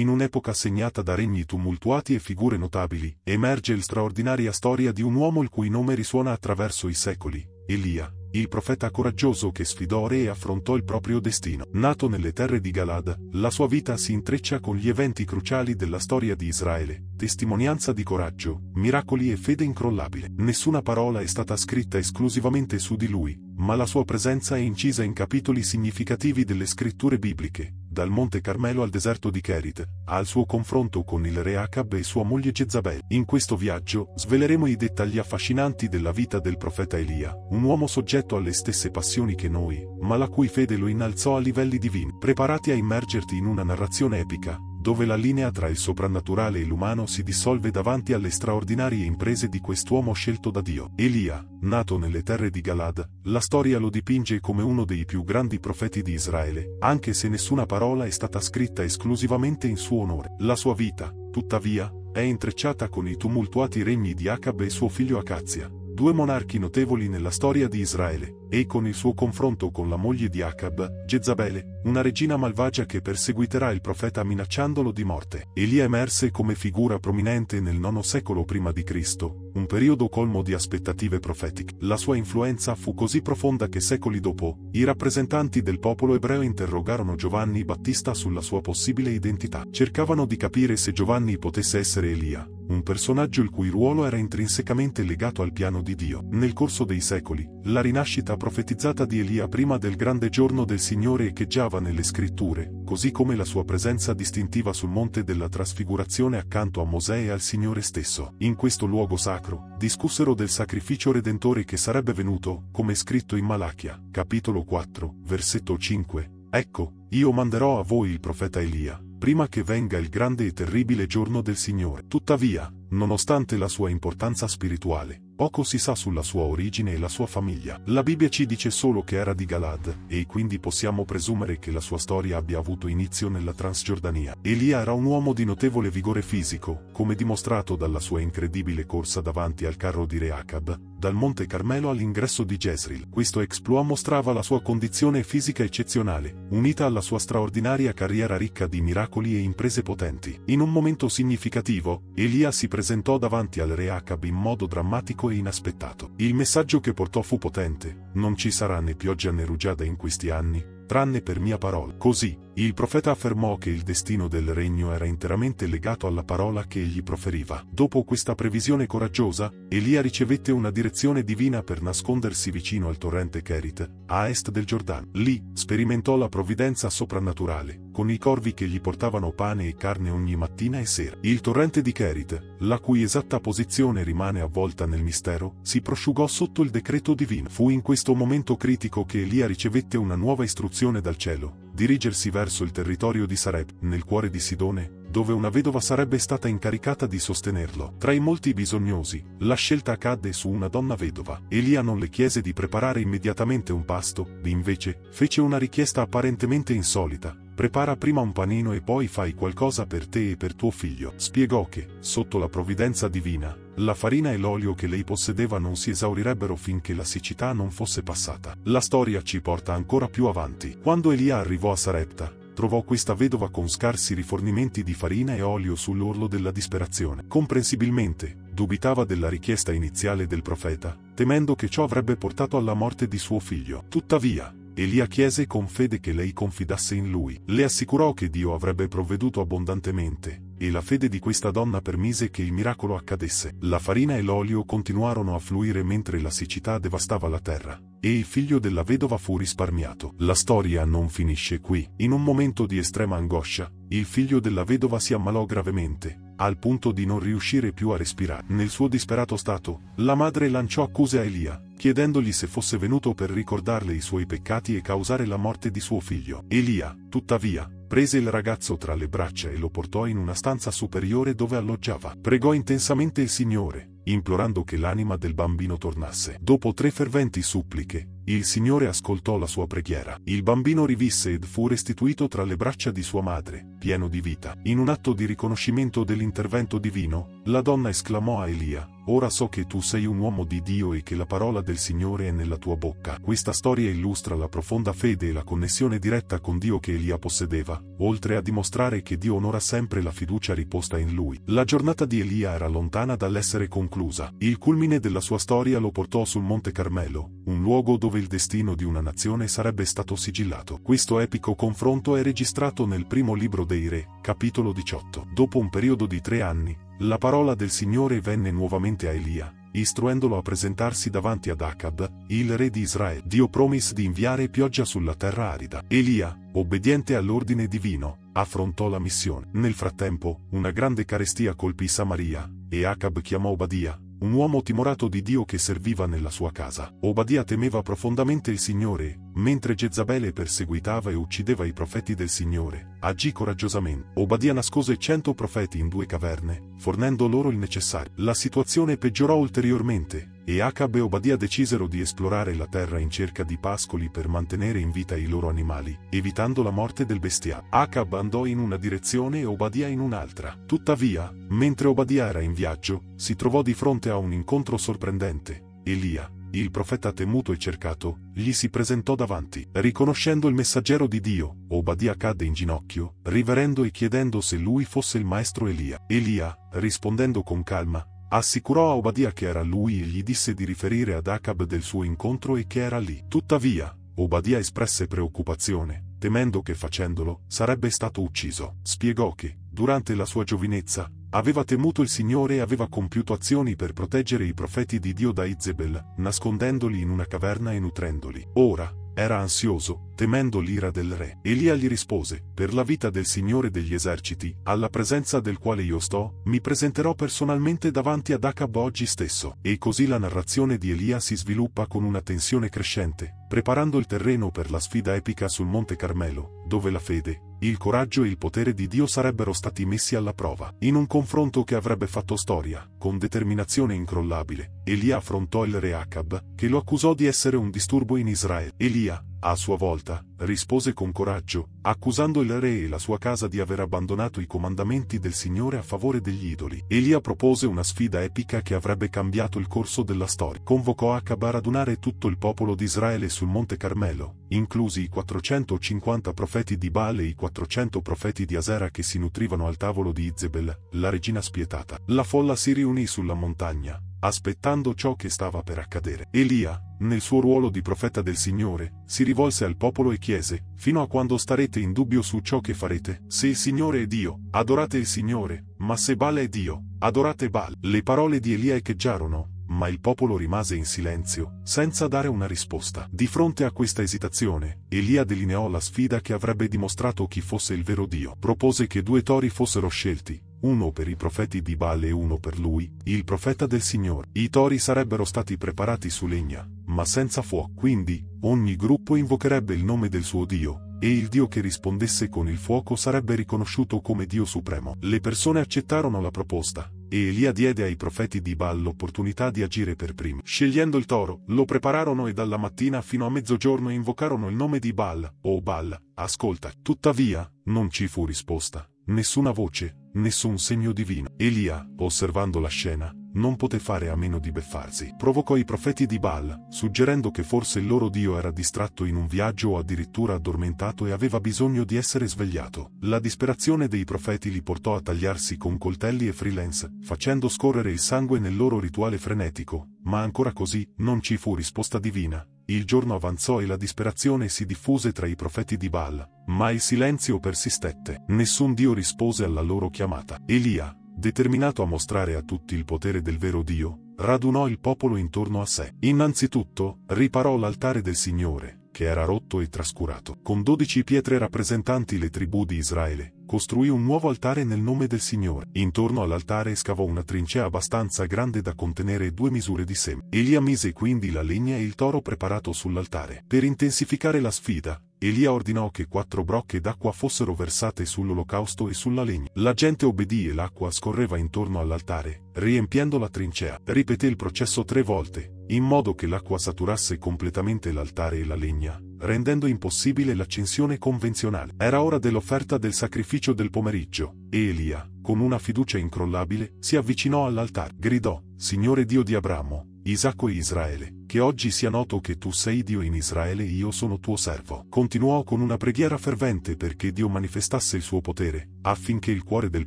in un'epoca segnata da regni tumultuati e figure notabili, emerge la straordinaria storia di un uomo il cui nome risuona attraverso i secoli, Elia, il profeta coraggioso che sfidò re e affrontò il proprio destino. Nato nelle terre di Galad, la sua vita si intreccia con gli eventi cruciali della storia di Israele, testimonianza di coraggio, miracoli e fede incrollabile. Nessuna parola è stata scritta esclusivamente su di lui, ma la sua presenza è incisa in capitoli significativi delle scritture bibliche, dal Monte Carmelo al deserto di Kerit, al suo confronto con il re Acab e sua moglie Jezabel. In questo viaggio sveleremo i dettagli affascinanti della vita del profeta Elia, un uomo soggetto alle stesse passioni che noi, ma la cui fede lo innalzò a livelli divini. Preparati a immergerti in una narrazione epica, dove la linea tra il soprannaturale e l'umano si dissolve davanti alle straordinarie imprese di quest'uomo scelto da Dio. Elia, nato nelle terre di Galad, la storia lo dipinge come uno dei più grandi profeti di Israele, anche se nessuna parola è stata scritta esclusivamente in suo onore. La sua vita, tuttavia, è intrecciata con i tumultuati regni di Acab e suo figlio Acazia, due monarchi notevoli nella storia di Israele, e con il suo confronto con la moglie di Acab, Jezabele, una regina malvagia che perseguiterà il profeta minacciandolo di morte. Elia emerse come figura prominente nel IX secolo prima di Cristo, un periodo colmo di aspettative profetiche. La sua influenza fu così profonda che secoli dopo, i rappresentanti del popolo ebreo interrogarono Giovanni Battista sulla sua possibile identità. Cercavano di capire se Giovanni potesse essere Elia, un personaggio il cui ruolo era intrinsecamente legato al piano di Dio. Nel corso dei secoli, la rinascita profetizzata di Elia prima del grande giorno del Signore echeggiava nelle scritture, così come la sua presenza distintiva sul monte della trasfigurazione accanto a Mosè e al Signore stesso. In questo luogo sacro, discussero del sacrificio redentore che sarebbe venuto, come scritto in Malachia, capitolo 4, versetto 5. Ecco, io manderò a voi il profeta Elia, prima che venga il grande e terribile giorno del Signore. Tuttavia, nonostante la sua importanza spirituale, Poco si sa sulla sua origine e la sua famiglia. La Bibbia ci dice solo che era di Galad, e quindi possiamo presumere che la sua storia abbia avuto inizio nella Transgiordania. Elia era un uomo di notevole vigore fisico, come dimostrato dalla sua incredibile corsa davanti al carro di Re Acab, dal Monte Carmelo all'ingresso di Jezreel. Questo exploit mostrava la sua condizione fisica eccezionale, unita alla sua straordinaria carriera ricca di miracoli e imprese potenti. In un momento significativo, Elia si presentò davanti al Re Acab in modo drammatico e inaspettato. Il messaggio che portò fu potente, non ci sarà né pioggia né rugiada in questi anni, tranne per mia parola. Così, il profeta affermò che il destino del regno era interamente legato alla parola che egli proferiva. Dopo questa previsione coraggiosa, Elia ricevette una direzione divina per nascondersi vicino al torrente Kerit, a est del Giordano. Lì, sperimentò la provvidenza soprannaturale con i corvi che gli portavano pane e carne ogni mattina e sera. Il torrente di Kerit, la cui esatta posizione rimane avvolta nel mistero, si prosciugò sotto il decreto divino. Fu in questo momento critico che Elia ricevette una nuova istruzione dal cielo, dirigersi verso il territorio di Sareb, nel cuore di Sidone, dove una vedova sarebbe stata incaricata di sostenerlo. Tra i molti bisognosi, la scelta cadde su una donna vedova. Elia non le chiese di preparare immediatamente un pasto, invece, fece una richiesta apparentemente insolita, prepara prima un panino e poi fai qualcosa per te e per tuo figlio. Spiegò che, sotto la provvidenza divina, la farina e l'olio che lei possedeva non si esaurirebbero finché la siccità non fosse passata. La storia ci porta ancora più avanti. Quando Elia arrivò a Sarepta, trovò questa vedova con scarsi rifornimenti di farina e olio sull'orlo della disperazione. Comprensibilmente, dubitava della richiesta iniziale del profeta, temendo che ciò avrebbe portato alla morte di suo figlio. Tuttavia, Elia chiese con fede che lei confidasse in lui. Le assicurò che Dio avrebbe provveduto abbondantemente e la fede di questa donna permise che il miracolo accadesse. La farina e l'olio continuarono a fluire mentre la siccità devastava la terra, e il figlio della vedova fu risparmiato. La storia non finisce qui. In un momento di estrema angoscia, il figlio della vedova si ammalò gravemente, al punto di non riuscire più a respirare. Nel suo disperato stato, la madre lanciò accuse a Elia, chiedendogli se fosse venuto per ricordarle i suoi peccati e causare la morte di suo figlio. Elia, tuttavia, prese il ragazzo tra le braccia e lo portò in una stanza superiore dove alloggiava. Pregò intensamente il Signore, implorando che l'anima del bambino tornasse. Dopo tre ferventi suppliche, il Signore ascoltò la sua preghiera. Il bambino rivisse ed fu restituito tra le braccia di sua madre, pieno di vita. In un atto di riconoscimento dell'intervento divino, la donna esclamò a Elia, Ora so che tu sei un uomo di Dio e che la parola del Signore è nella tua bocca. Questa storia illustra la profonda fede e la connessione diretta con Dio che Elia possedeva, oltre a dimostrare che Dio onora sempre la fiducia riposta in lui. La giornata di Elia era lontana dall'essere conclusa. Il culmine della sua storia lo portò sul Monte Carmelo, un luogo dove il destino di una nazione sarebbe stato sigillato. Questo epico confronto è registrato nel primo libro dei Re, capitolo 18. Dopo un periodo di tre anni, la parola del Signore venne nuovamente a Elia, istruendolo a presentarsi davanti ad Acab, il re di Israele. Dio promise di inviare pioggia sulla terra arida. Elia, obbediente all'ordine divino, affrontò la missione. Nel frattempo, una grande carestia colpì Samaria, e Acab chiamò Obadia, un uomo timorato di Dio che serviva nella sua casa. Obadia temeva profondamente il Signore, mentre Jezabele perseguitava e uccideva i profeti del Signore, agì coraggiosamente. Obadia nascose cento profeti in due caverne, fornendo loro il necessario. La situazione peggiorò ulteriormente, e Acab e Obadia decisero di esplorare la terra in cerca di pascoli per mantenere in vita i loro animali, evitando la morte del bestiame. Acab andò in una direzione e Obadia in un'altra. Tuttavia, mentre Obadia era in viaggio, si trovò di fronte a un incontro sorprendente. Elia, il profeta temuto e cercato, gli si presentò davanti. Riconoscendo il messaggero di Dio, Obadia cadde in ginocchio, riverendo e chiedendo se lui fosse il maestro Elia. Elia, rispondendo con calma, assicurò a Obadia che era lui e gli disse di riferire ad Acab del suo incontro e che era lì. Tuttavia, Obadia espresse preoccupazione, temendo che facendolo sarebbe stato ucciso. Spiegò che, durante la sua giovinezza, aveva temuto il Signore e aveva compiuto azioni per proteggere i profeti di Dio da Izebel, nascondendoli in una caverna e nutrendoli. Ora, era ansioso, temendo l'ira del re. Elia gli rispose, per la vita del Signore degli eserciti, alla presenza del quale io sto, mi presenterò personalmente davanti ad Acab oggi stesso. E così la narrazione di Elia si sviluppa con una tensione crescente, preparando il terreno per la sfida epica sul Monte Carmelo, dove la fede, il coraggio e il potere di Dio sarebbero stati messi alla prova, in un confronto che avrebbe fatto storia, con determinazione incrollabile. Elia affrontò il re Reacab, che lo accusò di essere un disturbo in Israele. Elia, a sua volta, rispose con coraggio, accusando il re e la sua casa di aver abbandonato i comandamenti del Signore a favore degli idoli. Elia propose una sfida epica che avrebbe cambiato il corso della storia. Convocò Acab a radunare tutto il popolo di Israele sul Monte Carmelo, inclusi i 450 profeti di Baal e i 400 profeti di Asera che si nutrivano al tavolo di Izebel, la regina spietata. La folla si riunì sulla montagna, aspettando ciò che stava per accadere. Elia, nel suo ruolo di profeta del Signore, si rivolse al popolo e chiese, fino a quando starete in dubbio su ciò che farete, se il Signore è Dio, adorate il Signore, ma se Baal è Dio, adorate Baal. Le parole di Elia echeggiarono, ma il popolo rimase in silenzio, senza dare una risposta. Di fronte a questa esitazione, Elia delineò la sfida che avrebbe dimostrato chi fosse il vero Dio. Propose che due tori fossero scelti, uno per i profeti di Baal e uno per lui, il profeta del Signore. I tori sarebbero stati preparati su legna, ma senza fuoco. Quindi, ogni gruppo invocherebbe il nome del suo Dio, e il Dio che rispondesse con il fuoco sarebbe riconosciuto come Dio supremo. Le persone accettarono la proposta, e Elia diede ai profeti di Baal l'opportunità di agire per primo. Scegliendo il toro, lo prepararono e dalla mattina fino a mezzogiorno invocarono il nome di Baal, o Baal, ascolta. Tuttavia, non ci fu risposta, nessuna voce, nessun segno divino. Elia, osservando la scena, non poté fare a meno di beffarsi. Provocò i profeti di Baal, suggerendo che forse il loro dio era distratto in un viaggio o addirittura addormentato e aveva bisogno di essere svegliato. La disperazione dei profeti li portò a tagliarsi con coltelli e freelance, facendo scorrere il sangue nel loro rituale frenetico, ma ancora così non ci fu risposta divina. Il giorno avanzò e la disperazione si diffuse tra i profeti di Baal, ma il silenzio persistette. Nessun dio rispose alla loro chiamata. Elia, determinato a mostrare a tutti il potere del vero Dio, radunò il popolo intorno a sé. Innanzitutto, riparò l'altare del Signore, che era rotto e trascurato. Con dodici pietre rappresentanti le tribù di Israele, costruì un nuovo altare nel nome del Signore. Intorno all'altare scavò una trincea abbastanza grande da contenere due misure di seme. Elia mise quindi la legna e il toro preparato sull'altare. Per intensificare la sfida, Elia ordinò che quattro brocche d'acqua fossero versate sull'olocausto e sulla legna. La gente obbedì e l'acqua scorreva intorno all'altare, riempiendo la trincea. Ripeté il processo tre volte, in modo che l'acqua saturasse completamente l'altare e la legna, rendendo impossibile l'accensione convenzionale. Era ora dell'offerta del sacrificio del pomeriggio, e Elia, con una fiducia incrollabile, si avvicinò all'altare. Gridò, Signore Dio di Abramo, Isacco e Israele, che oggi sia noto che tu sei Dio in Israele e io sono tuo servo. Continuò con una preghiera fervente perché Dio manifestasse il suo potere, affinché il cuore del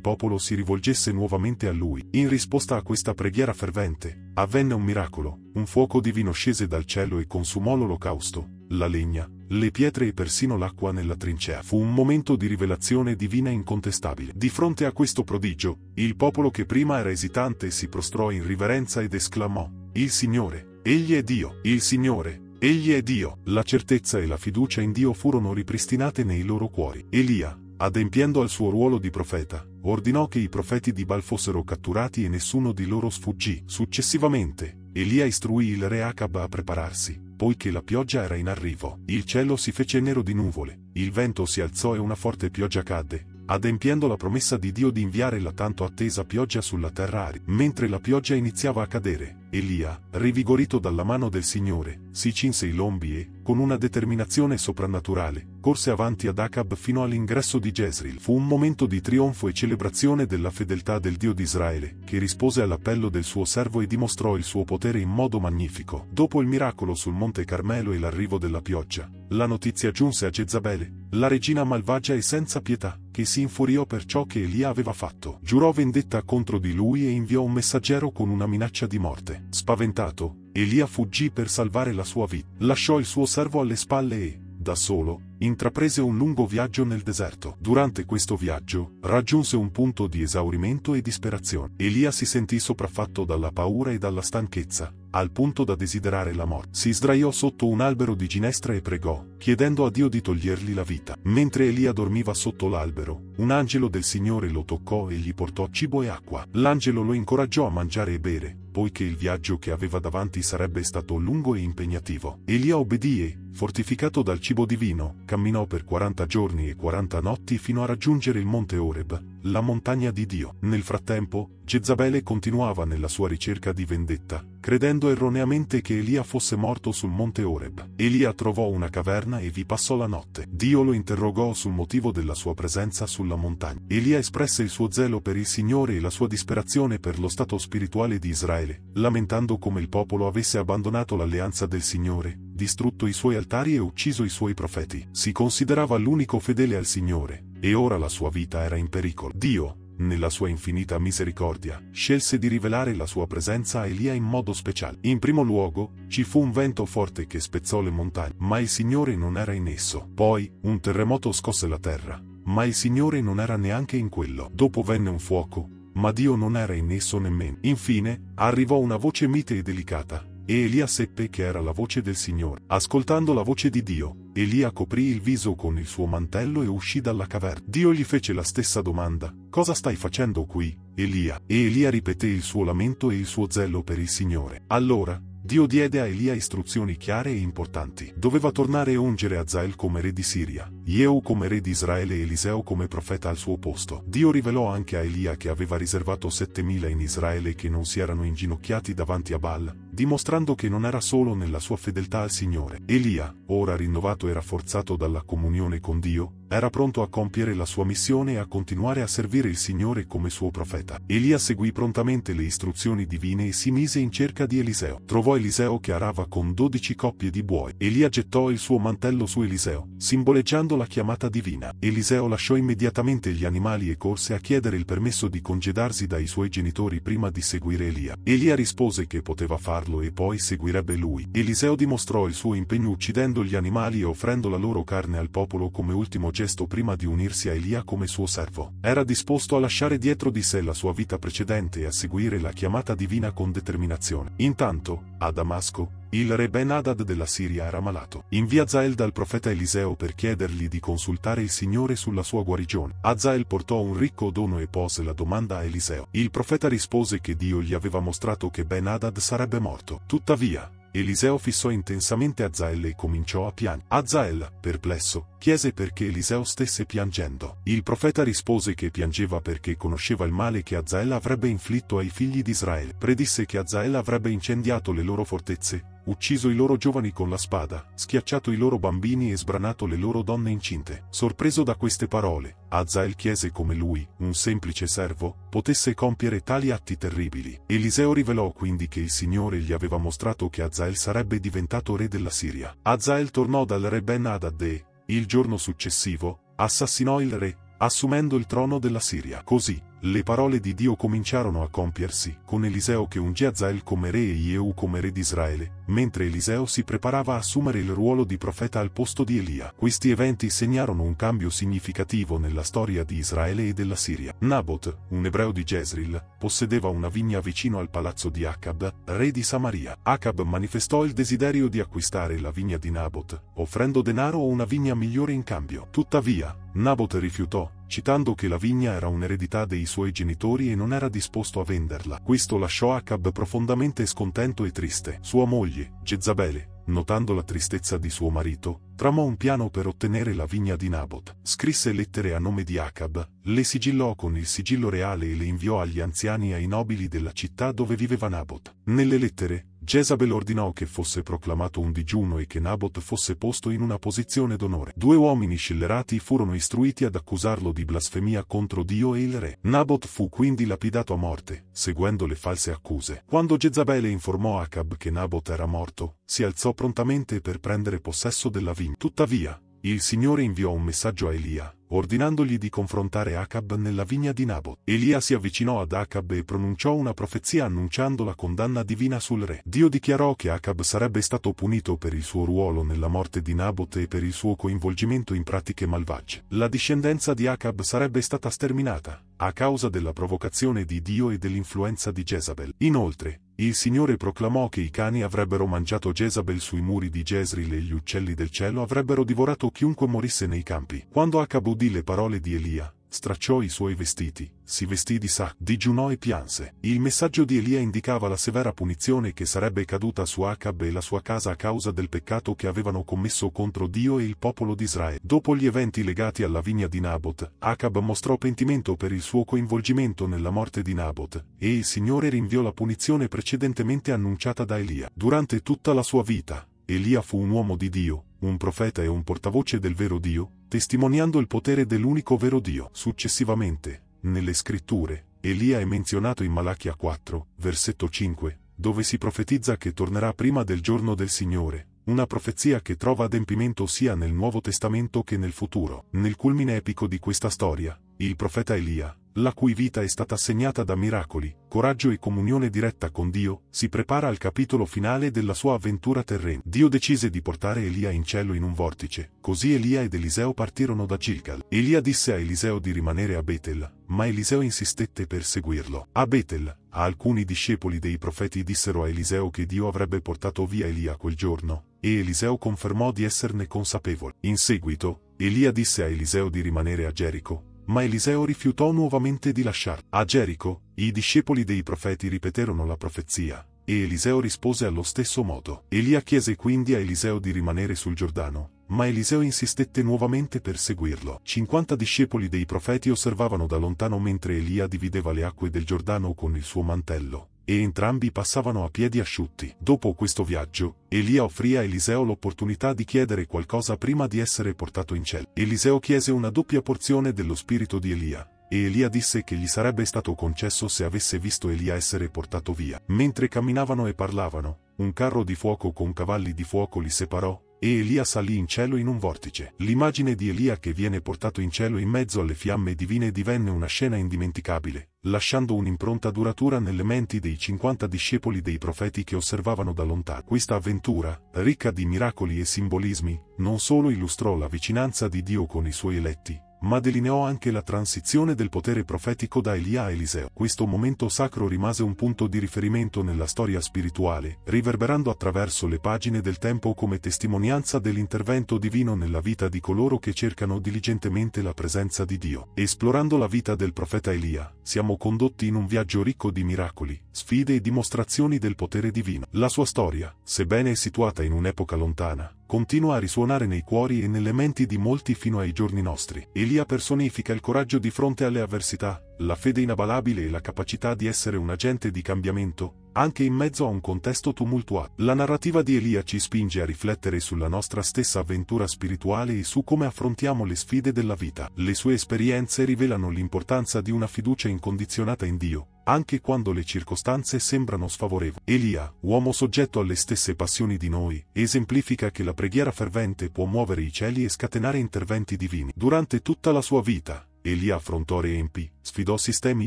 popolo si rivolgesse nuovamente a lui. In risposta a questa preghiera fervente, avvenne un miracolo, un fuoco divino scese dal cielo e consumò l'olocausto, la legna, le pietre e persino l'acqua nella trincea. Fu un momento di rivelazione divina incontestabile. Di fronte a questo prodigio, il popolo che prima era esitante si prostrò in riverenza ed esclamò, Il Signore, Egli è Dio, il Signore, Egli è Dio. La certezza e la fiducia in Dio furono ripristinate nei loro cuori. Elia, adempiendo al suo ruolo di profeta, ordinò che i profeti di Baal fossero catturati e nessuno di loro sfuggì. Successivamente, Elia istruì il re Acab a prepararsi, poiché la pioggia era in arrivo. Il cielo si fece nero di nuvole, il vento si alzò e una forte pioggia cadde, adempiendo la promessa di Dio di inviare la tanto attesa pioggia sulla terra arida. Mentre la pioggia iniziava a cadere, Elia, rivigorito dalla mano del Signore, si cinse i lombi e, con una determinazione soprannaturale, corse avanti ad Acab fino all'ingresso di Jezreel. Fu un momento di trionfo e celebrazione della fedeltà del Dio di Israele, che rispose all'appello del suo servo e dimostrò il suo potere in modo magnifico. Dopo il miracolo sul Monte Carmelo e l'arrivo della pioggia, la notizia giunse a Jezabele, la regina malvagia e senza pietà, che si infuriò per ciò che Elia aveva fatto. Giurò vendetta contro di lui e inviò un messaggero con una minaccia di morte. Spaventato, Elia fuggì per salvare la sua vita. Lasciò il suo servo alle spalle e, da solo, intraprese un lungo viaggio nel deserto. Durante questo viaggio, raggiunse un punto di esaurimento e disperazione. Elia si sentì sopraffatto dalla paura e dalla stanchezza, al punto da desiderare la morte. Si sdraiò sotto un albero di ginestra e pregò, chiedendo a Dio di togliergli la vita. Mentre Elia dormiva sotto l'albero, un angelo del Signore lo toccò e gli portò cibo e acqua. L'angelo lo incoraggiò a mangiare e bere, poiché il viaggio che aveva davanti sarebbe stato lungo e impegnativo. Elia obbedì e, fortificato dal cibo divino, camminò per 40 giorni e 40 notti fino a raggiungere il monte Oreb, la montagna di Dio. Nel frattempo, Jezabel continuava nella sua ricerca di vendetta, credendo erroneamente che Elia fosse morto sul monte Oreb. Elia trovò una caverna e vi passò la notte. Dio lo interrogò sul motivo della sua presenza sulla montagna. Elia espresse il suo zelo per il Signore e la sua disperazione per lo stato spirituale di Israele, lamentando come il popolo avesse abbandonato l'alleanza del Signore, distrutto i suoi altari e ucciso i suoi profeti. Si considerava l'unico fedele al Signore, e ora la sua vita era in pericolo. Dio, nella sua infinita misericordia, scelse di rivelare la sua presenza a Elia in modo speciale. In primo luogo, ci fu un vento forte che spezzò le montagne, ma il Signore non era in esso. Poi, un terremoto scosse la terra, ma il Signore non era neanche in quello. Dopo venne un fuoco, ma Dio non era in esso nemmeno. Infine, arrivò una voce mite e delicata, e Elia seppe che era la voce del Signore. Ascoltando la voce di Dio, Elia coprì il viso con il suo mantello e uscì dalla caverna. Dio gli fece la stessa domanda, cosa stai facendo qui, Elia? E Elia ripeté il suo lamento e il suo zello per il Signore. Allora, Dio diede a Elia istruzioni chiare e importanti. Doveva tornare e ungere Azael come re di Siria, Jeu come re di Israele e Eliseo come profeta al suo posto. Dio rivelò anche a Elia che aveva riservato 7000 in Israele che non si erano inginocchiati davanti a Baal, dimostrando che non era solo nella sua fedeltà al Signore. Elia, ora rinnovato e rafforzato dalla comunione con Dio, era pronto a compiere la sua missione e a continuare a servire il Signore come suo profeta. Elia seguì prontamente le istruzioni divine e si mise in cerca di Eliseo. Trovò Eliseo che arava con dodici coppie di buoi. Elia gettò il suo mantello su Eliseo, simboleggiando la chiamata divina. Eliseo lasciò immediatamente gli animali e corse a chiedere il permesso di congedarsi dai suoi genitori prima di seguire Elia. Elia rispose che poteva farlo ammazzarlo e poi seguirebbe lui. Eliseo dimostrò il suo impegno uccidendo gli animali e offrendo la loro carne al popolo come ultimo gesto prima di unirsi a Elia come suo servo. Era disposto a lasciare dietro di sé la sua vita precedente e a seguire la chiamata divina con determinazione. Intanto, a Damasco, il re Ben-Hadad della Siria era malato. Invia Zael dal profeta Eliseo per chiedergli di consultare il Signore sulla sua guarigione. Azael portò un ricco dono e pose la domanda a Eliseo. Il profeta rispose che Dio gli aveva mostrato che Ben-Hadad sarebbe morto. Tuttavia, Eliseo fissò intensamente Azael e cominciò a piangere. Azael, perplesso, chiese perché Eliseo stesse piangendo. Il profeta rispose che piangeva perché conosceva il male che Azael avrebbe inflitto ai figli di Israele. Predisse che Azael avrebbe incendiato le loro fortezze, ucciso i loro giovani con la spada, schiacciato i loro bambini e sbranato le loro donne incinte. Sorpreso da queste parole, Azael chiese come lui, un semplice servo, potesse compiere tali atti terribili. Eliseo rivelò quindi che il Signore gli aveva mostrato che Azael sarebbe diventato re della Siria. Azael tornò dal re Ben-Hadad e, il giorno successivo, assassinò il re, assumendo il trono della Siria. Così, le parole di Dio cominciarono a compiersi, con Eliseo che ungì Azael come re e Jehu come re di Israele, mentre Eliseo si preparava a assumere il ruolo di profeta al posto di Elia. Questi eventi segnarono un cambio significativo nella storia di Israele e della Siria. Nabot, un ebreo di Jezril, possedeva una vigna vicino al palazzo di Acab, re di Samaria. Acab manifestò il desiderio di acquistare la vigna di Nabot, offrendo denaro o una vigna migliore in cambio. Tuttavia, Naboth rifiutò, citando che la vigna era un'eredità dei suoi genitori e non era disposto a venderla. Questo lasciò Acab profondamente scontento e triste. Sua moglie, Jezabele, notando la tristezza di suo marito, tramò un piano per ottenere la vigna di Naboth. Scrisse lettere a nome di Acab, le sigillò con il sigillo reale e le inviò agli anziani e ai nobili della città dove viveva Naboth. Nelle lettere, Jezabel ordinò che fosse proclamato un digiuno e che Nabot fosse posto in una posizione d'onore. Due uomini scellerati furono istruiti ad accusarlo di blasfemia contro Dio e il re. Nabot fu quindi lapidato a morte, seguendo le false accuse. Quando Jezabel informò Acab che Nabot era morto, si alzò prontamente per prendere possesso della vigna. Tuttavia, il Signore inviò un messaggio a Elia, ordinandogli di confrontare Acab nella vigna di Nabot. Elia si avvicinò ad Acab e pronunciò una profezia annunciando la condanna divina sul re. Dio dichiarò che Acab sarebbe stato punito per il suo ruolo nella morte di Nabot e per il suo coinvolgimento in pratiche malvagie. La discendenza di Acab sarebbe stata sterminata, a causa della provocazione di Dio e dell'influenza di Jezabel. Inoltre, il Signore proclamò che i cani avrebbero mangiato Jezabel sui muri di Jezreel e gli uccelli del cielo avrebbero divorato chiunque morisse nei campi. Quando Acab udì le parole di Elia, stracciò i suoi vestiti, si vestì di sac, digiunò e pianse. Il messaggio di Elia indicava la severa punizione che sarebbe caduta su Acab e la sua casa a causa del peccato che avevano commesso contro Dio e il popolo di Israele. Dopo gli eventi legati alla vigna di Nabot, Acab mostrò pentimento per il suo coinvolgimento nella morte di Nabot, e il Signore rinviò la punizione precedentemente annunciata da Elia. Durante tutta la sua vita, Elia fu un uomo di Dio, un profeta e un portavoce del vero Dio, testimoniando il potere dell'unico vero Dio. Successivamente, nelle scritture, Elia è menzionato in Malachia 4, versetto 5, dove si profetizza che tornerà prima del giorno del Signore, una profezia che trova adempimento sia nel Nuovo Testamento che nel futuro. Nel culmine epico di questa storia, il profeta Elia, la cui vita è stata segnata da miracoli, coraggio e comunione diretta con Dio, si prepara al capitolo finale della sua avventura terrena. Dio decise di portare Elia in cielo in un vortice, così Elia ed Eliseo partirono da Gilgal. Elia disse a Eliseo di rimanere a Betel, ma Eliseo insistette per seguirlo. A Betel, alcuni discepoli dei profeti dissero a Eliseo che Dio avrebbe portato via Elia quel giorno, e Eliseo confermò di esserne consapevole. In seguito, Elia disse a Eliseo di rimanere a Gerico, ma Eliseo rifiutò nuovamente di lasciarlo. A Gerico, i discepoli dei profeti ripeterono la profezia, e Eliseo rispose allo stesso modo. Elia chiese quindi a Eliseo di rimanere sul Giordano, ma Eliseo insistette nuovamente per seguirlo. 50 discepoli dei profeti osservavano da lontano mentre Elia divideva le acque del Giordano con il suo mantello, e entrambi passavano a piedi asciutti. Dopo questo viaggio, Elia offrì a Eliseo l'opportunità di chiedere qualcosa prima di essere portato in cielo. Eliseo chiese una doppia porzione dello spirito di Elia, e Elia disse che gli sarebbe stato concesso se avesse visto Elia essere portato via. Mentre camminavano e parlavano, un carro di fuoco con cavalli di fuoco li separò, e Elia salì in cielo in un vortice. L'immagine di Elia che viene portato in cielo in mezzo alle fiamme divine divenne una scena indimenticabile, lasciando un'impronta duratura nelle menti dei 50 discepoli dei profeti che osservavano da lontano. Questa avventura, ricca di miracoli e simbolismi, non solo illustrò la vicinanza di Dio con i suoi eletti, ma delineò anche la transizione del potere profetico da Elia a Eliseo. Questo momento sacro rimase un punto di riferimento nella storia spirituale, riverberando attraverso le pagine del tempo come testimonianza dell'intervento divino nella vita di coloro che cercano diligentemente la presenza di Dio. Esplorando la vita del profeta Elia, siamo condotti in un viaggio ricco di miracoli, sfide e dimostrazioni del potere divino. La sua storia, sebbene situata in un'epoca lontana, continua a risuonare nei cuori e nelle menti di molti fino ai giorni nostri. Elia personifica il coraggio di fronte alle avversità, la fede inabalabile e la capacità di essere un agente di cambiamento, anche in mezzo a un contesto tumultuato. La narrativa di Elia ci spinge a riflettere sulla nostra stessa avventura spirituale e su come affrontiamo le sfide della vita. Le sue esperienze rivelano l'importanza di una fiducia incondizionata in Dio, anche quando le circostanze sembrano sfavorevoli. Elia, uomo soggetto alle stesse passioni di noi, esemplifica che la preghiera fervente può muovere i cieli e scatenare interventi divini. Durante tutta la sua vita, Elia affrontò reempi, sfidò sistemi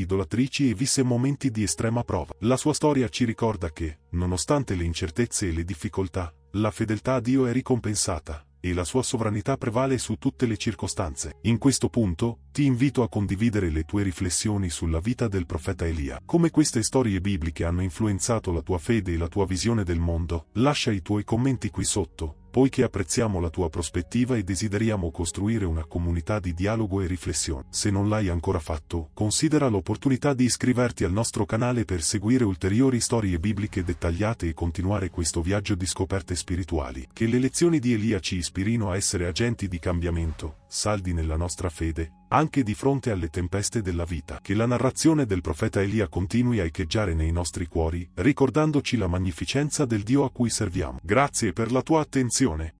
idolatrici e visse momenti di estrema prova. La sua storia ci ricorda che, nonostante le incertezze e le difficoltà, la fedeltà a Dio è ricompensata e la sua sovranità prevale su tutte le circostanze. In questo punto, ti invito a condividere le tue riflessioni sulla vita del profeta Elia. Come queste storie bibliche hanno influenzato la tua fede e la tua visione del mondo, lascia i tuoi commenti qui sotto poiché apprezziamo la tua prospettiva e desideriamo costruire una comunità di dialogo e riflessione. Se non l'hai ancora fatto, considera l'opportunità di iscriverti al nostro canale per seguire ulteriori storie bibliche dettagliate e continuare questo viaggio di scoperte spirituali. Che le lezioni di Elia ci ispirino a essere agenti di cambiamento, saldi nella nostra fede, anche di fronte alle tempeste della vita, che la narrazione del profeta Elia continui a echeggiare nei nostri cuori, ricordandoci la magnificenza del Dio a cui serviamo. Grazie per la tua attenzione.